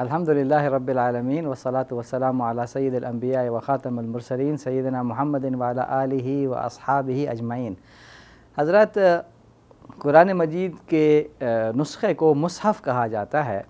الحمد رب العالمین والصلاة والسلام على سید الانبیاء و خاتم المرسلین سیدنا محمد ولا علیہ و اصحابہ اجمعین حضرت قرآن مجید کے نسخے کو مصحف کہا جاتا ہے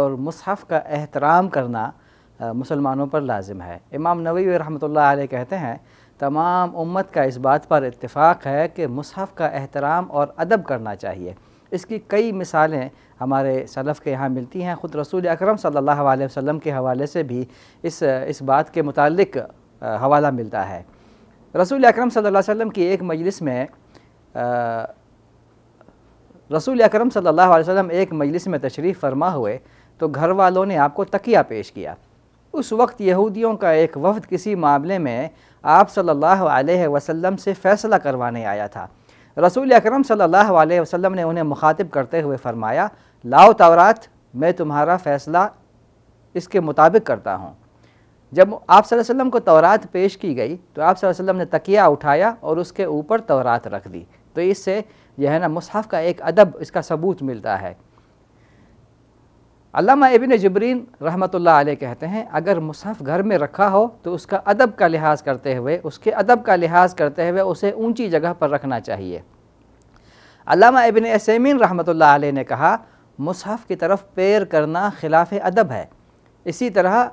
اور مصحف کا احترام کرنا uh, مسلمانوں پر لازم ہے امام نووی و رحمۃ اللہ علیہ کہتے ہیں تمام امت کا اس بات پر اتفاق ہے کہ مصحف کا احترام اور ادب کرنا چاہیے اس کی کئی مثالیں ہمارے صلف کے یہاں ملتی ہیں خود رسول اکرم صلی اللہ علیہ وسلم کے حوالے سے بھی اس اس بات کے متعلق حوالہ ملتا ہے رسول اکرم صلی اللہ علیہ وسلم کی ایک مجلس میں رسول اکرم صلی اللہ علیہ وسلم ایک مجلس میں تشریف فرما ہوئے تو گھر والوں نے آپ کو تقیہ پیش کیا اس وقت یہودیوں کا ایک وفد کسی معاملے میں آپ صلی اللہ علیہ وسلم سے فیصلہ کروانے آیا تھا رسول اکرم صلی اللہ علیہ وسلم نے انہیں مخاطب کرتے ہوئے فرمایا لاؤ تورات میں تمہارا فیصلہ اس کے مطابق کرتا ہوں جب آپ صلی اللہ علیہ وسلم کو تورات پیش کی گئی تو آپ صلی اللہ علیہ وسلم نے تکیہ اٹھایا اور اس کے اوپر تورات رکھ دی تو اس سے یہ ہے نا مصحف کا ایک ادب اس کا ثبوت ملتا ہے علامہ ابن جبرین رحمۃ اللہ علیہ کہتے ہیں اگر مصحف گھر میں رکھا ہو تو اس کا ادب کا لحاظ کرتے ہوئے اس کے ادب کا لحاظ کرتے ہوئے اسے اونچی جگہ پر رکھنا چاہیے علامہ ابن اسیمین رحمۃ اللہ علیہ نے کہا مصحف کی طرف پیر کرنا خلاف ادب ہے اسی طرح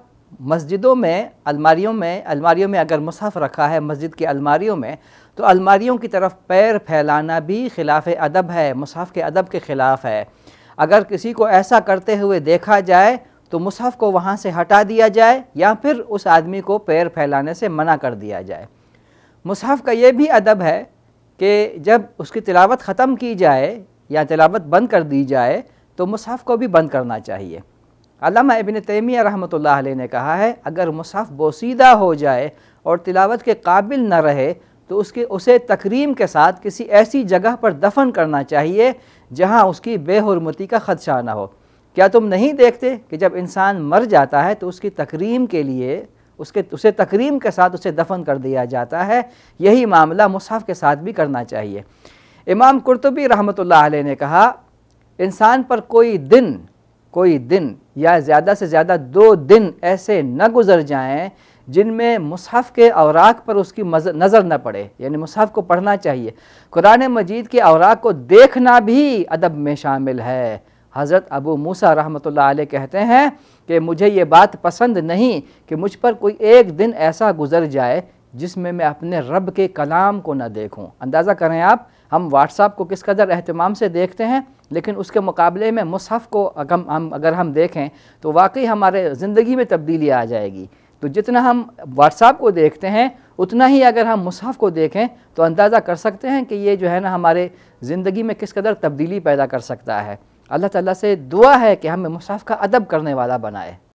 مسجدوں میں الماریوں میں الماریوں میں اگر مصحف رکھا ہے مسجد کی الماریوں میں تو الماریوں کی طرف پیر پھیلانا بھی خلاف ادب ہے مصحف کے ادب کے خلاف ہے اگر کسی کو ایسا کرتے ہوئے دیکھا جائے تو مصحف کو وہاں سے ہٹا دیا جائے یا پھر اس آدمی کو پیر پھیلانے سے منع کر دیا جائے مصحف کا یہ بھی ادب ہے کہ جب اس کی تلاوت ختم کی جائے یا تلاوت بند کر دی جائے تو مصحف کو بھی بند کرنا چاہیے علامہ ابن تیمیہ رحمۃ اللہ علیہ نے کہا ہے اگر مصحف بوسیدہ ہو جائے اور تلاوت کے قابل نہ رہے تو اس کے اسے تکریم کے ساتھ کسی ایسی جگہ پر دفن کرنا چاہیے جہاں اس کی بے حرمتی کا خدشہ نہ ہو کیا تم نہیں دیکھتے کہ جب انسان مر جاتا ہے تو اس کی تکریم کے لیے اس کے اسے تکریم کے ساتھ اسے دفن کر دیا جاتا ہے یہی معاملہ مصحف کے ساتھ بھی کرنا چاہیے امام کرتبی رحمۃ اللہ علیہ نے کہا انسان پر کوئی دن کوئی دن یا زیادہ سے زیادہ دو دن ایسے نہ گزر جائیں جن میں مصحف کے اوراق پر اس کی نظر نہ پڑے یعنی مصحف کو پڑھنا چاہیے قرآن مجید کے اوراق کو دیکھنا بھی ادب میں شامل ہے حضرت ابو موسیٰ رحمۃ اللہ علیہ کہتے ہیں کہ مجھے یہ بات پسند نہیں کہ مجھ پر کوئی ایک دن ایسا گزر جائے جس میں میں اپنے رب کے کلام کو نہ دیکھوں اندازہ کریں آپ ہم واٹس اپ کو کس قدر اہتمام سے دیکھتے ہیں لیکن اس کے مقابلے میں مصحف کو اگر ہم دیکھیں تو واقعی ہمارے زندگی میں تبدیلی آ جائے گی تو جتنا ہم ایپ کو دیکھتے ہیں اتنا ہی اگر ہم مصحف کو دیکھیں تو اندازہ کر سکتے ہیں کہ یہ جو ہے نا ہمارے زندگی میں کس قدر تبدیلی پیدا کر سکتا ہے اللہ تعالیٰ سے دعا ہے کہ ہمیں مصحف کا ادب کرنے والا بنائے